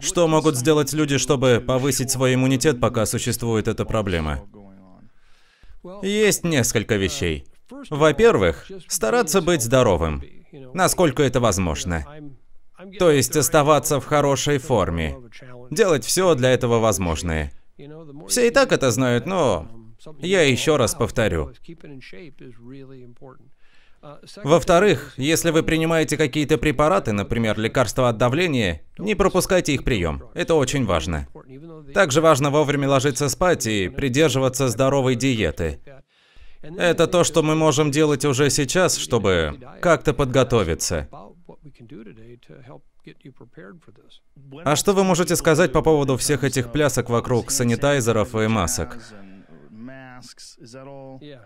Что могут сделать люди, чтобы повысить свой иммунитет, пока существует эта проблема? Есть несколько вещей. Во-первых, стараться быть здоровым, насколько это возможно. То есть оставаться в хорошей форме. Делать все для этого возможное. Все и так это знают, но я еще раз повторю. Во-вторых, если вы принимаете какие-то препараты, например, лекарства от давления, не пропускайте их прием. Это очень важно. Также важно вовремя ложиться спать и придерживаться здоровой диеты. Это то, что мы можем делать уже сейчас, чтобы как-то подготовиться. А что вы можете сказать по поводу всех этих плясок вокруг санитайзеров и масок?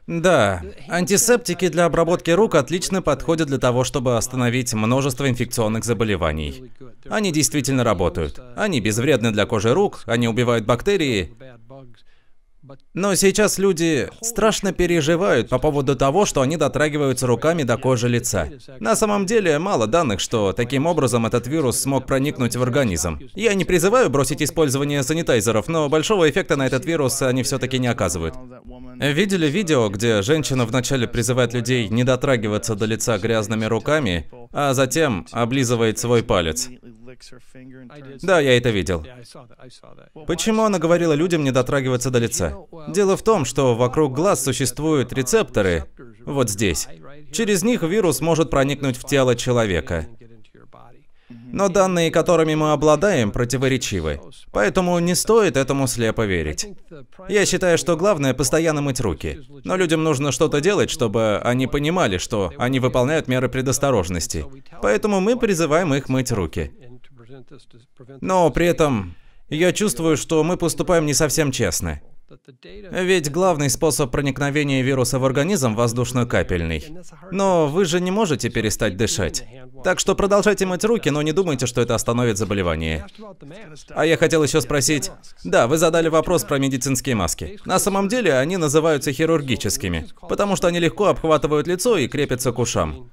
Да, антисептики для обработки рук отлично подходят для того, чтобы остановить множество инфекционных заболеваний. Они действительно работают. Они безвредны для кожи рук, они убивают бактерии. Но сейчас люди страшно переживают по поводу того, что они дотрагиваются руками до кожи лица. На самом деле, мало данных, что таким образом этот вирус смог проникнуть в организм. Я не призываю бросить использование санитайзеров, но большого эффекта на этот вирус они все-таки не оказывают. Видели видео, где женщина вначале призывает людей не дотрагиваться до лица грязными руками, а затем облизывает свой палец. Да, я это видел. Почему она говорила людям не дотрагиваться до лица? Дело в том, что вокруг глаз существуют uh, рецепторы, вот здесь. Через них вирус может проникнуть в тело человека. Mm-hmm. Но данные, которыми мы обладаем, противоречивы. Поэтому не стоит этому слепо верить. Я считаю, что главное постоянно мыть руки. Но людям нужно что-то делать, чтобы они понимали, что они выполняют меры предосторожности. Поэтому мы призываем их мыть руки. Но при этом я чувствую, что мы поступаем не совсем честно. Ведь главный способ проникновения вируса в организм – воздушно-капельный. Но вы же не можете перестать дышать. Так что продолжайте мыть руки, но не думайте, что это остановит заболевание. А я хотел еще спросить. Да, вы задали вопрос про медицинские маски. На самом деле они называются хирургическими, потому что они легко обхватывают лицо и крепятся к ушам.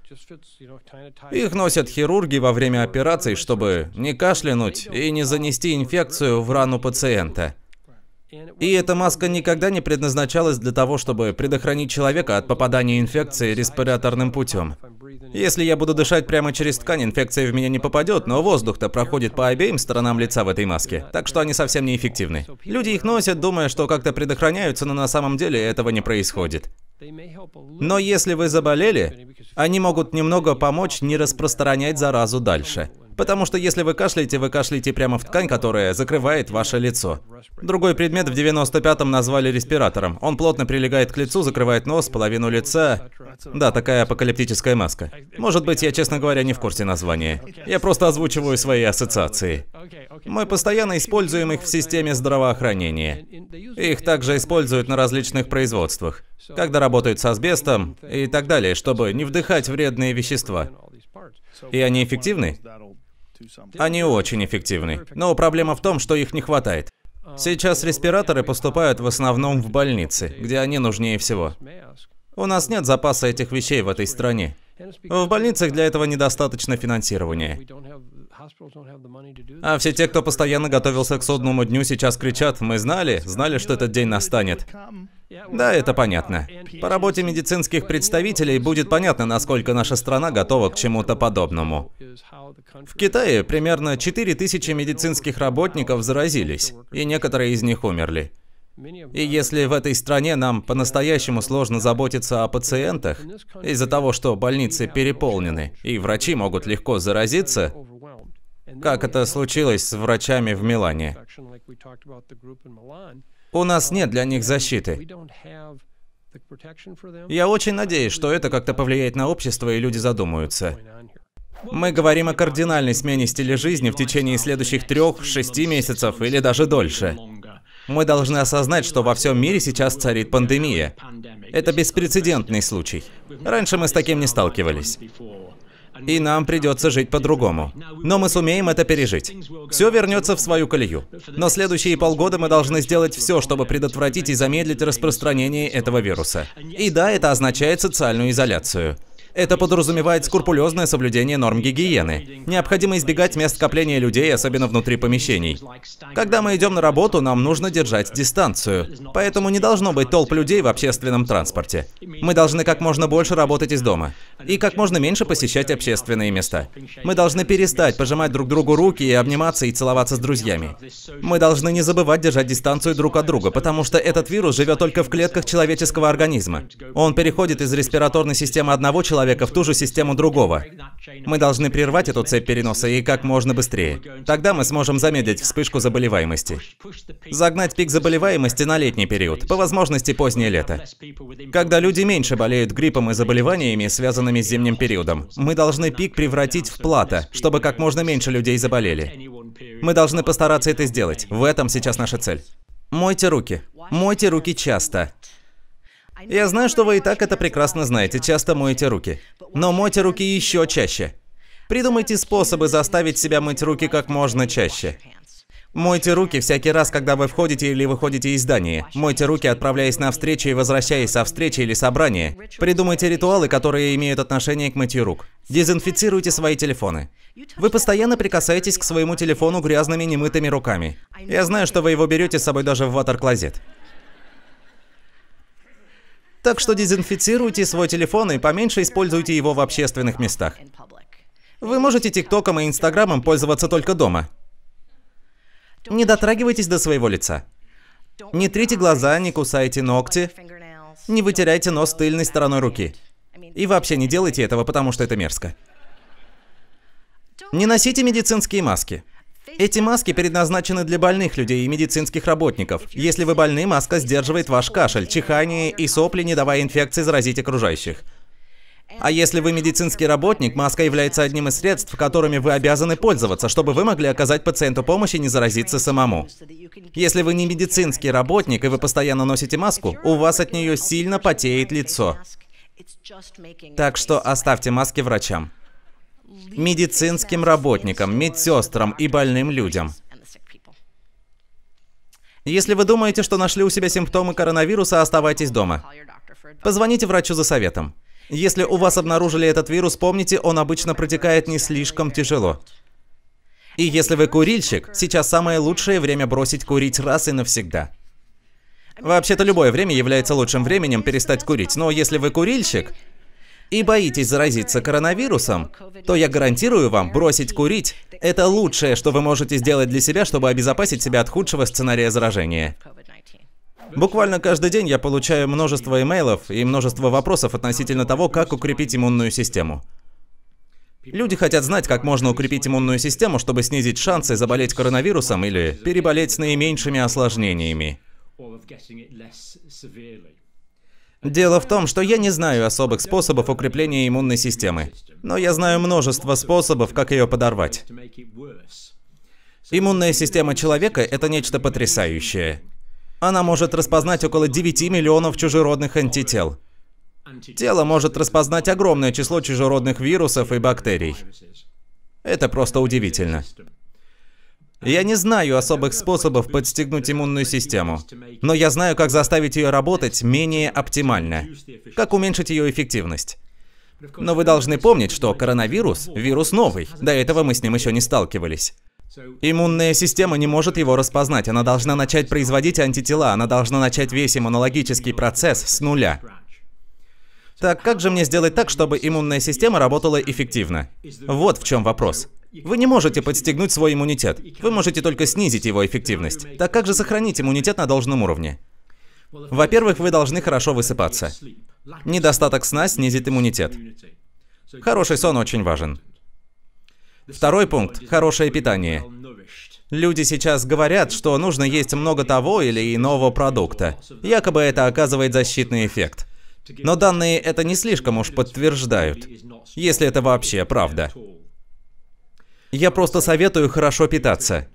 Их носят хирурги во время операций, чтобы не кашлянуть и не занести инфекцию в рану пациента. И эта маска никогда не предназначалась для того, чтобы предохранить человека от попадания инфекции респираторным путем. Если я буду дышать прямо через ткань, инфекция в меня не попадет, но воздух-то проходит по обеим сторонам лица в этой маске, так что они совсем неэффективны. Люди их носят, думая, что как-то предохраняются, но на самом деле этого не происходит. Но если вы заболели, они могут немного помочь не распространять заразу дальше. Потому что если вы кашляете, вы кашляете прямо в ткань, которая закрывает ваше лицо. Другой предмет в 95-м назвали респиратором. Он плотно прилегает к лицу, закрывает нос, половину лица. Да, такая апокалиптическая маска. Может быть, я, честно говоря, не в курсе названия. Я просто озвучиваю свои ассоциации. Мы постоянно используем их в системе здравоохранения. Их также используют на различных производствах, когда работают с асбестом и так далее, чтобы не вдыхать вредные вещества. И они эффективны? Они очень эффективны, но проблема в том, что их не хватает. Сейчас респираторы поступают в основном в больницы, где они нужнее всего. У нас нет запаса этих вещей в этой стране. В больницах для этого недостаточно финансирования. А все те, кто постоянно готовился к судному дню, сейчас кричат, мы знали, знали, что этот день настанет. Да, это понятно. По работе медицинских представителей будет понятно, насколько наша страна готова к чему-то подобному. В Китае примерно 4000 медицинских работников заразились, и некоторые из них умерли. И если в этой стране нам по-настоящему сложно заботиться о пациентах, из-за того, что больницы переполнены и врачи могут легко заразиться, как это случилось с врачами в Милане. У нас нет для них защиты. Я очень надеюсь, что это как-то повлияет на общество и люди задумаются. Мы говорим о кардинальной смене стиля жизни в течение следующих трех, шести месяцев или даже дольше. Мы должны осознать, что во всем мире сейчас царит пандемия. Это беспрецедентный случай. Раньше мы с таким не сталкивались и нам придется жить по-другому. Но мы сумеем это пережить. Все вернется в свою колею. Но следующие полгода мы должны сделать все, чтобы предотвратить и замедлить распространение этого вируса. И да, это означает социальную изоляцию. Это подразумевает скрупулезное соблюдение норм гигиены. Необходимо избегать мест скопления людей, особенно внутри помещений. Когда мы идем на работу, нам нужно держать дистанцию. Поэтому не должно быть толп людей в общественном транспорте. Мы должны как можно больше работать из дома. И как можно меньше посещать общественные места. Мы должны перестать пожимать друг другу руки и обниматься и целоваться с друзьями. Мы должны не забывать держать дистанцию друг от друга, потому что этот вирус живет только в клетках человеческого организма. Он переходит из респираторной системы одного человека человека в ту же систему другого. Мы должны прервать эту цепь переноса и как можно быстрее. Тогда мы сможем замедлить вспышку заболеваемости. Загнать пик заболеваемости на летний период, по возможности позднее лето. Когда люди меньше болеют гриппом и заболеваниями, связанными с зимним периодом, мы должны пик превратить в плата, чтобы как можно меньше людей заболели. Мы должны постараться это сделать. В этом сейчас наша цель. Мойте руки. Мойте руки часто. Я знаю, что вы и так это прекрасно знаете, часто моете руки. Но мойте руки еще чаще. Придумайте способы заставить себя мыть руки как можно чаще. Мойте руки всякий раз, когда вы входите или выходите из здания. Мойте руки, отправляясь на встречи и возвращаясь со встречи или собрания. Придумайте ритуалы, которые имеют отношение к мытью рук. Дезинфицируйте свои телефоны. Вы постоянно прикасаетесь к своему телефону грязными немытыми руками. Я знаю, что вы его берете с собой даже в ватер-клозет. Так что дезинфицируйте свой телефон и поменьше используйте его в общественных местах. Вы можете ТикТоком и Инстаграмом пользоваться только дома. Не дотрагивайтесь до своего лица. Не трите глаза, не кусайте ногти, не вытирайте нос тыльной стороной руки. И вообще не делайте этого, потому что это мерзко. Не носите медицинские маски. Эти маски предназначены для больных людей и медицинских работников. Если вы больны, маска сдерживает ваш кашель, чихание и сопли, не давая инфекции заразить окружающих. А если вы медицинский работник, маска является одним из средств, которыми вы обязаны пользоваться, чтобы вы могли оказать пациенту помощь и не заразиться самому. Если вы не медицинский работник и вы постоянно носите маску, у вас от нее сильно потеет лицо. Так что оставьте маски врачам медицинским работникам, медсестрам и больным людям. Если вы думаете, что нашли у себя симптомы коронавируса, оставайтесь дома. Позвоните врачу за советом. Если у вас обнаружили этот вирус, помните, он обычно протекает не слишком тяжело. И если вы курильщик, сейчас самое лучшее время бросить курить раз и навсегда. Вообще-то любое время является лучшим временем перестать курить, но если вы курильщик, и боитесь заразиться коронавирусом, то я гарантирую вам, бросить курить – это лучшее, что вы можете сделать для себя, чтобы обезопасить себя от худшего сценария заражения. Буквально каждый день я получаю множество имейлов и множество вопросов относительно того, как укрепить иммунную систему. Люди хотят знать, как можно укрепить иммунную систему, чтобы снизить шансы заболеть коронавирусом или переболеть с наименьшими осложнениями. Дело в том, что я не знаю особых способов укрепления иммунной системы, но я знаю множество способов, как ее подорвать. Иммунная система человека – это нечто потрясающее. Она может распознать около 9 миллионов чужеродных антител. Тело может распознать огромное число чужеродных вирусов и бактерий. Это просто удивительно. Я не знаю особых способов подстегнуть иммунную систему, но я знаю, как заставить ее работать менее оптимально, как уменьшить ее эффективность. Но вы должны помнить, что коронавирус – вирус новый, до этого мы с ним еще не сталкивались. Иммунная система не может его распознать, она должна начать производить антитела, она должна начать весь иммунологический процесс с нуля. Так как же мне сделать так, чтобы иммунная система работала эффективно? Вот в чем вопрос. Вы не можете подстегнуть свой иммунитет. Вы можете только снизить его эффективность. Так как же сохранить иммунитет на должном уровне? Во-первых, вы должны хорошо высыпаться. Недостаток сна снизит иммунитет. Хороший сон очень важен. Второй пункт – хорошее питание. Люди сейчас говорят, что нужно есть много того или иного продукта. Якобы это оказывает защитный эффект. Но данные это не слишком уж подтверждают, если это вообще правда. Я просто советую хорошо питаться.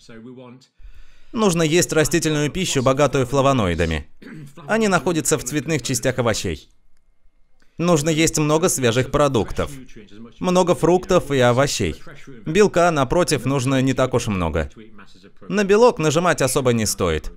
Нужно есть растительную пищу, богатую флавоноидами. Они находятся в цветных частях овощей. Нужно есть много свежих продуктов. Много фруктов и овощей. Белка, напротив, нужно не так уж много. На белок нажимать особо не стоит.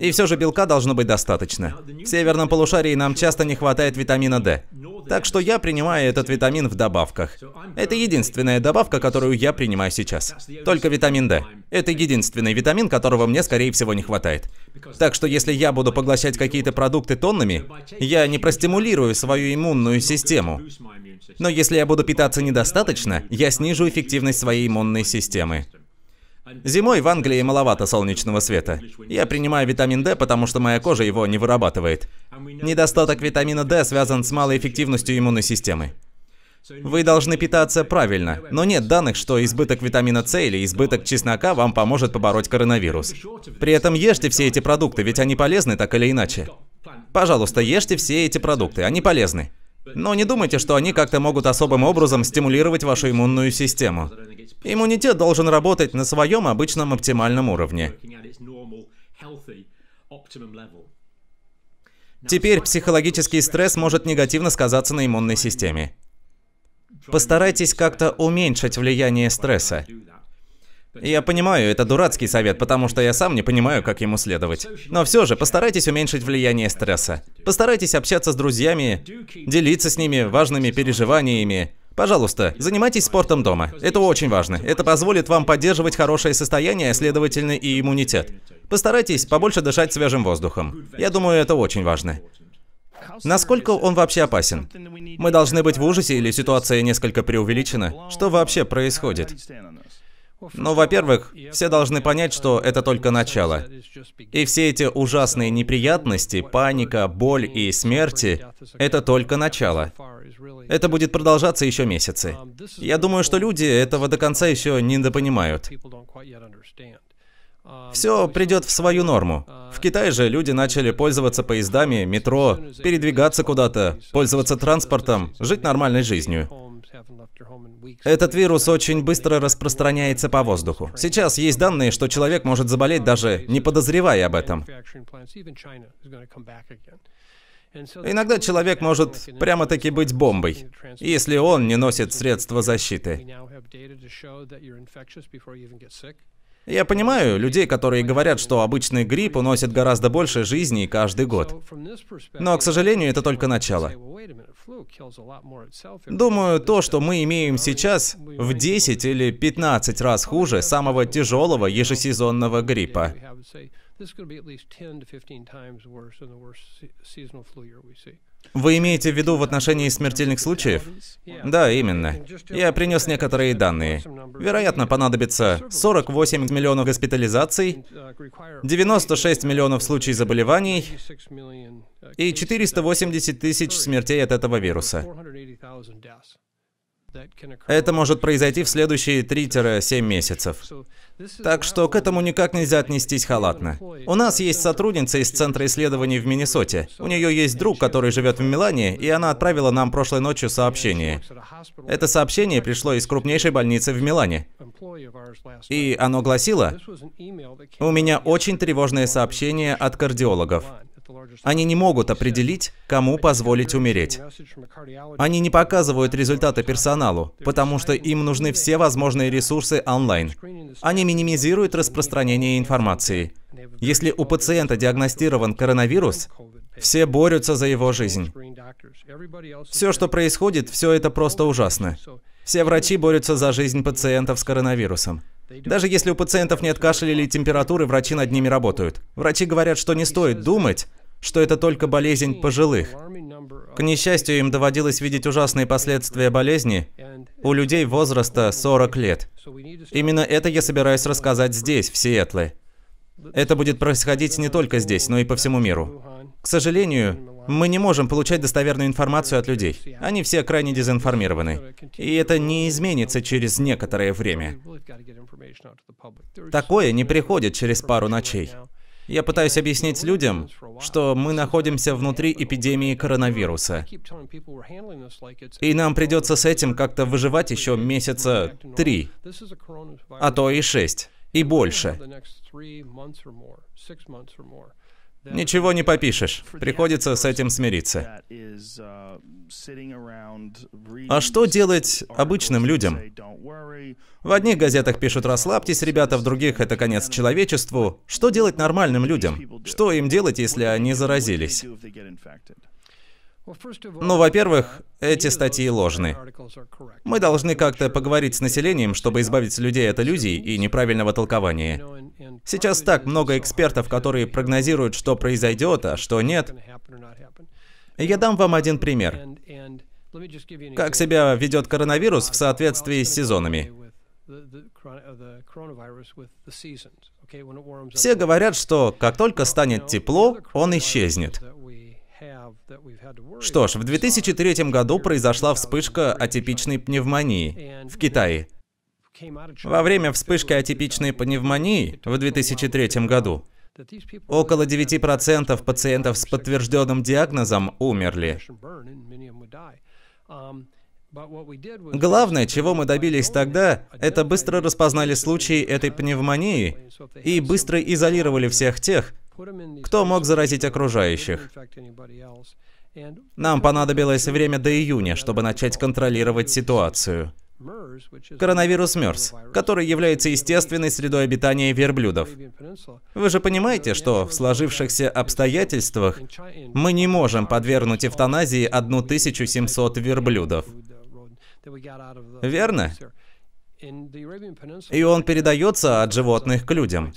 И все же белка должно быть достаточно. В северном полушарии нам часто не хватает витамина D. Так что я принимаю этот витамин в добавках. Это единственная добавка, которую я принимаю сейчас. Только витамин D. Это единственный витамин, которого мне, скорее всего, не хватает. Так что если я буду поглощать какие-то продукты тоннами, я не простимулирую свою иммунную систему. Но если я буду питаться недостаточно, я снижу эффективность своей иммунной системы. Зимой в Англии маловато солнечного света. Я принимаю витамин D, потому что моя кожа его не вырабатывает. Недостаток витамина D связан с малой эффективностью иммунной системы. Вы должны питаться правильно, но нет данных, что избыток витамина С или избыток чеснока вам поможет побороть коронавирус. При этом ешьте все эти продукты, ведь они полезны так или иначе. Пожалуйста, ешьте все эти продукты, они полезны. Но не думайте, что они как-то могут особым образом стимулировать вашу иммунную систему. Иммунитет должен работать на своем обычном оптимальном уровне. Теперь психологический стресс может негативно сказаться на иммунной системе. Постарайтесь как-то уменьшить влияние стресса. Я понимаю, это дурацкий совет, потому что я сам не понимаю, как ему следовать. Но все же, постарайтесь уменьшить влияние стресса. Постарайтесь общаться с друзьями, делиться с ними важными переживаниями, Пожалуйста, занимайтесь спортом дома. Это очень важно. Это позволит вам поддерживать хорошее состояние, а, следовательно и иммунитет. Постарайтесь побольше дышать свежим воздухом. Я думаю, это очень важно. Насколько он вообще опасен? Мы должны быть в ужасе или ситуация несколько преувеличена? Что вообще происходит? Но, во-первых, все должны понять, что это только начало. И все эти ужасные неприятности, паника, боль и смерти – это только начало. Это будет продолжаться еще месяцы. Я думаю, что люди этого до конца еще не недопонимают. Все придет в свою норму. В Китае же люди начали пользоваться поездами, метро, передвигаться куда-то, пользоваться транспортом, жить нормальной жизнью. Этот вирус очень быстро распространяется по воздуху. Сейчас есть данные, что человек может заболеть даже не подозревая об этом. Иногда человек может прямо-таки быть бомбой, если он не носит средства защиты. Я понимаю людей, которые говорят, что обычный грипп уносит гораздо больше жизней каждый год. Но, к сожалению, это только начало. Думаю, то, что мы имеем сейчас, в 10 или 15 раз хуже самого тяжелого ежесезонного гриппа. This is going to be at least 10 to 15 times worse than the worst seasonal flu year we see. Вы имеете в виду в отношении смертельных случаев? Да, именно. Я принес некоторые данные. Вероятно, понадобится 48 миллионов госпитализаций, 96 миллионов случаев заболеваний и 480 тысяч смертей от этого вируса. Это может произойти в следующие 3-7 месяцев. Так что к этому никак нельзя отнестись халатно. У нас есть сотрудница из Центра исследований в Миннесоте. У нее есть друг, который живет в Милане, и она отправила нам прошлой ночью сообщение. Это сообщение пришло из крупнейшей больницы в Милане. И оно гласило, «У меня очень тревожное сообщение от кардиологов. Они не могут определить, кому позволить умереть. Они не показывают результаты персоналу, потому что им нужны все возможные ресурсы онлайн. Они минимизирует распространение информации. Если у пациента диагностирован коронавирус, все борются за его жизнь. Все, что происходит, все это просто ужасно. Все врачи борются за жизнь пациентов с коронавирусом. Даже если у пациентов нет кашля или температуры, врачи над ними работают. Врачи говорят, что не стоит думать, что это только болезнь пожилых. К несчастью, им доводилось видеть ужасные последствия болезни у людей возраста 40 лет. Именно это я собираюсь рассказать здесь, в Сиэтле. Это будет происходить не только здесь, но и по всему миру. К сожалению, мы не можем получать достоверную информацию от людей. Они все крайне дезинформированы. И это не изменится через некоторое время. Такое не приходит через пару ночей. Я пытаюсь объяснить людям, что мы находимся внутри эпидемии коронавируса. И нам придется с этим как-то выживать еще месяца три, а то и шесть, и больше. Ничего не попишешь. Приходится с этим смириться. А что делать обычным людям? В одних газетах пишут «расслабьтесь, ребята», в других «это конец человечеству». Что делать нормальным людям? Что им делать, если они заразились? Ну, во-первых, эти статьи ложны. Мы должны как-то поговорить с населением, чтобы избавить людей от иллюзий и неправильного толкования. Сейчас так много экспертов, которые прогнозируют, что произойдет, а что нет. Я дам вам один пример. Как себя ведет коронавирус в соответствии с сезонами. Uh, Все говорят, что как только станет тепло, он исчезнет. Что ж, в 2003 году произошла вспышка атипичной пневмонии в Китае. Во время вспышки атипичной пневмонии в 2003 году около 9% пациентов с подтвержденным диагнозом умерли. Um, Главное, чего мы добились тогда, это быстро распознали случаи этой пневмонии и быстро изолировали всех тех, кто мог заразить окружающих? Нам понадобилось время до июня, чтобы начать контролировать ситуацию. Коронавирус МЕРС, который является естественной средой обитания верблюдов. Вы же понимаете, что в сложившихся обстоятельствах мы не можем подвергнуть эвтаназии 1700 верблюдов. Верно? И он передается от животных к людям.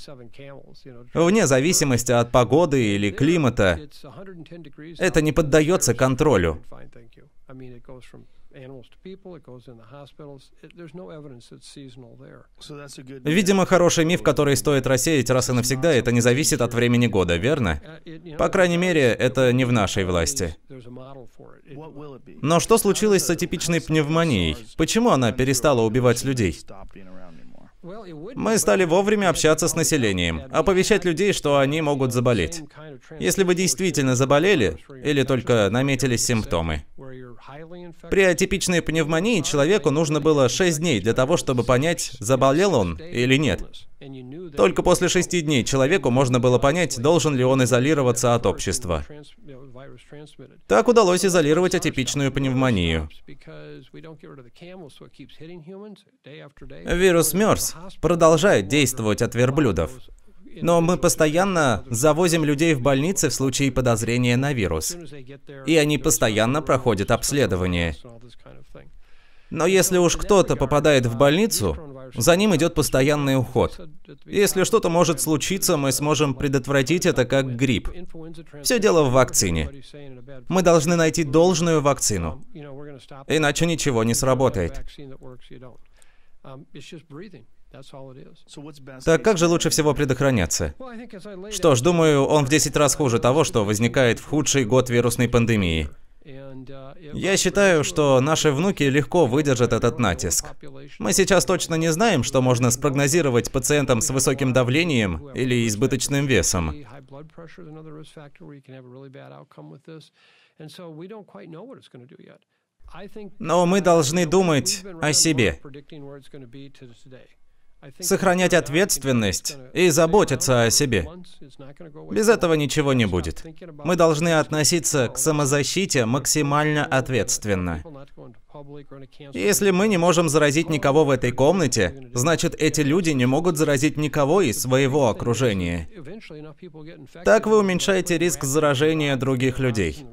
Вне зависимости от погоды или климата, это не поддается контролю. Видимо, хороший миф, который стоит рассеять раз и навсегда, это не зависит от времени года, верно? Uh, По крайней uh, мере, это не в нашей власти. Но что случилось с атипичной пневмонией? Почему она перестала убивать людей? Мы стали вовремя общаться с населением, оповещать людей, что они могут заболеть. Если вы действительно заболели, или только наметились симптомы. При атипичной пневмонии человеку нужно было 6 дней для того, чтобы понять, заболел он или нет. Только после 6 дней человеку можно было понять, должен ли он изолироваться от общества. Так удалось изолировать атипичную пневмонию. Вирус МЕРС продолжает действовать от верблюдов. Но мы постоянно завозим людей в больницы в случае подозрения на вирус. И они постоянно проходят обследование. Но если уж кто-то попадает в uh, больницу, за ним идет постоянный уход. Если что-то может случиться, мы сможем предотвратить это как грипп. Все дело в вакцине. Мы должны найти должную вакцину. Иначе ничего не сработает. Так как же лучше всего предохраняться? Что ж, думаю, он в 10 раз хуже того, что возникает в худший год вирусной пандемии – Uh, Я считаю, что наши внуки легко выдержат этот натиск. Мы сейчас точно не знаем, что можно спрогнозировать пациентам с высоким давлением или избыточным весом. Но мы должны думать о себе сохранять ответственность и заботиться о себе. Без этого ничего не будет. Мы должны относиться к самозащите максимально ответственно. Если мы не можем заразить никого в этой комнате, значит эти люди не могут заразить никого из своего окружения. Так вы уменьшаете риск заражения других людей.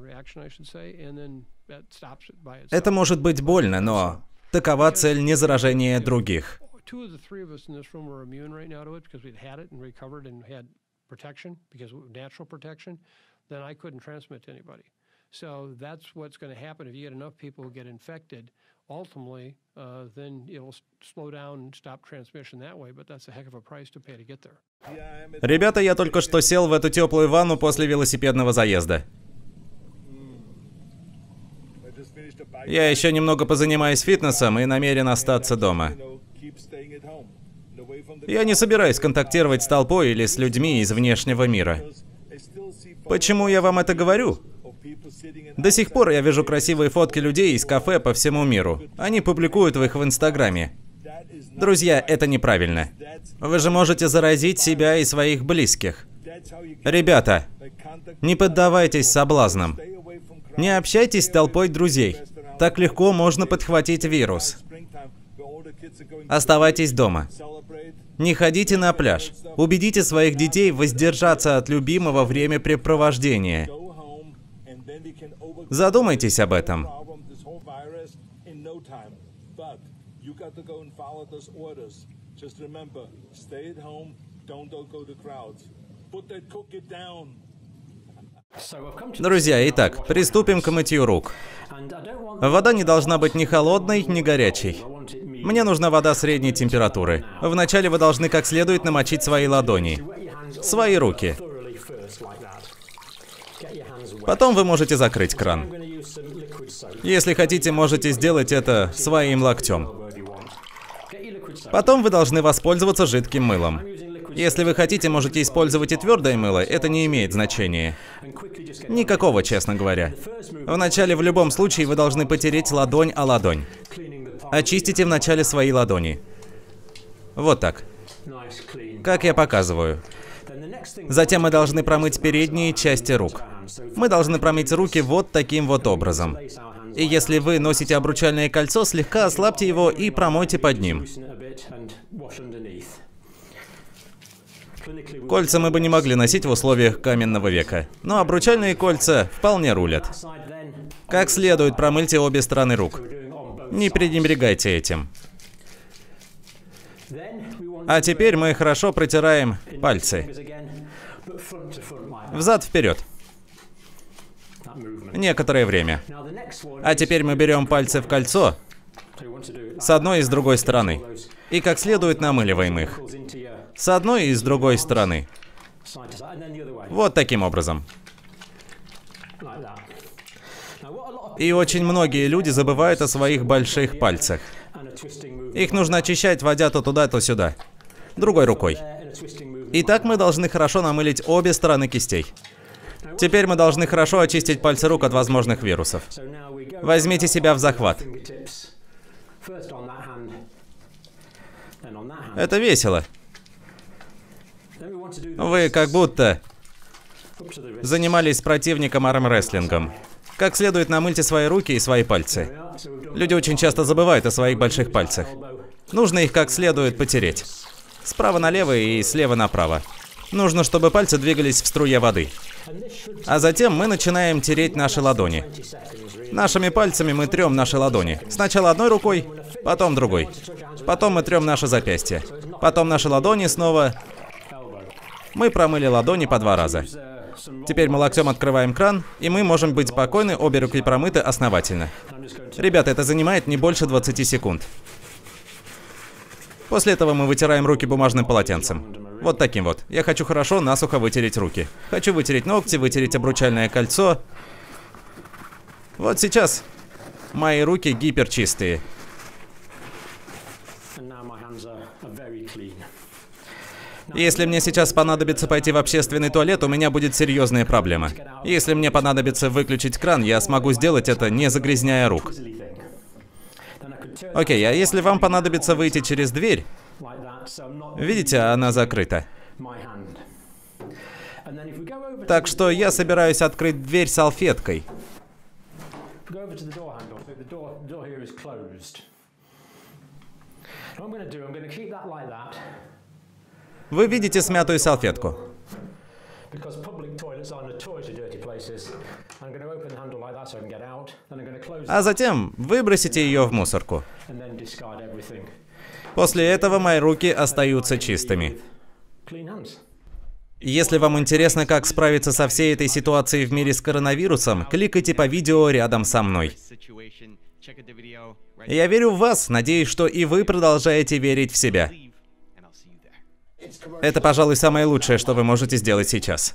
Это может быть больно, но такова цель не незаражения других two of the three of us in this room were immune right now to it because we'd had it and recovered and had protection because natural protection, then I couldn't transmit to anybody. So that's what's going to happen if you get enough people who get infected. Ultimately, uh, then it'll slow down, stop transmission that way. But that's a heck of a price to pay to get there. Ребята, я только что сел в эту теплую ванну после велосипедного заезда. Я еще немного позанимаюсь фитнесом и намерен остаться дома. Я не собираюсь контактировать с толпой или с людьми из внешнего мира. Почему я вам это говорю? До сих пор я вижу красивые фотки людей из кафе по всему миру. Они публикуют их в Инстаграме. Друзья, это неправильно. Вы же можете заразить себя и своих близких. Ребята, не поддавайтесь соблазнам. Не общайтесь с толпой друзей. Так легко можно подхватить вирус. Оставайтесь дома. Не ходите на пляж. Убедите своих детей воздержаться от любимого времяпрепровождения. Задумайтесь об этом. Друзья, итак, приступим к мытью рук. Вода не должна быть ни холодной, ни горячей. Мне нужна вода средней температуры. Вначале вы должны как следует намочить свои ладони. Свои руки. Потом вы можете закрыть кран. Если хотите, можете сделать это своим локтем. Потом вы должны воспользоваться жидким мылом. Если вы хотите, можете использовать и твердое мыло, это не имеет значения. Никакого, честно говоря. Вначале в любом случае вы должны потереть ладонь о ладонь. Очистите вначале свои ладони. Вот так. Как я показываю. Затем мы должны промыть передние части рук. Мы должны промыть руки вот таким вот образом. И если вы носите обручальное кольцо, слегка ослабьте его и промойте под ним. Кольца мы бы не могли носить в условиях каменного века, но обручальные кольца вполне рулят. Как следует, промыльте обе стороны рук. Не пренебрегайте этим. А теперь мы хорошо протираем пальцы. Взад-вперед. Некоторое время. А теперь мы берем пальцы в кольцо с одной и с другой стороны. И как следует намыливаем их. С одной и с другой стороны. Вот таким образом. И очень многие люди забывают о своих больших пальцах. Их нужно очищать, водя то туда, то сюда. Другой рукой. Итак, мы должны хорошо намылить обе стороны кистей. Теперь мы должны хорошо очистить пальцы рук от возможных вирусов. Возьмите себя в захват. Это весело. Вы как будто занимались с противником армрестлингом. Как следует намыльте свои руки и свои пальцы. Люди очень часто забывают о своих больших пальцах. Нужно их как следует потереть. Справа налево и слева направо. Нужно, чтобы пальцы двигались в струе воды. А затем мы начинаем тереть наши ладони. Нашими пальцами мы трем наши ладони. Сначала одной рукой, потом другой. Потом мы трем наши запястья. Потом наши ладони снова мы промыли ладони по два раза. Теперь мы локтем открываем кран, и мы можем быть спокойны, обе руки промыты основательно. Ребята, это занимает не больше 20 секунд. После этого мы вытираем руки бумажным полотенцем. Вот таким вот. Я хочу хорошо насухо вытереть руки. Хочу вытереть ногти, вытереть обручальное кольцо. Вот сейчас мои руки гиперчистые. Если мне сейчас понадобится пойти в общественный туалет, у меня будет серьезные проблемы. Если мне понадобится выключить кран, я смогу сделать это, не загрязняя рук. Окей, а если вам понадобится выйти через дверь, видите, она закрыта. Так что я собираюсь открыть дверь салфеткой. What I'm going to do, I'm going to keep that like that. Вы видите смятую салфетку. А затем выбросите ее в мусорку. После этого мои руки остаются чистыми. Если вам интересно, как справиться со всей этой ситуацией в мире с коронавирусом, кликайте по видео рядом со мной. Я верю в вас, надеюсь, что и вы продолжаете верить в себя. Это, пожалуй, самое лучшее, что вы можете сделать сейчас.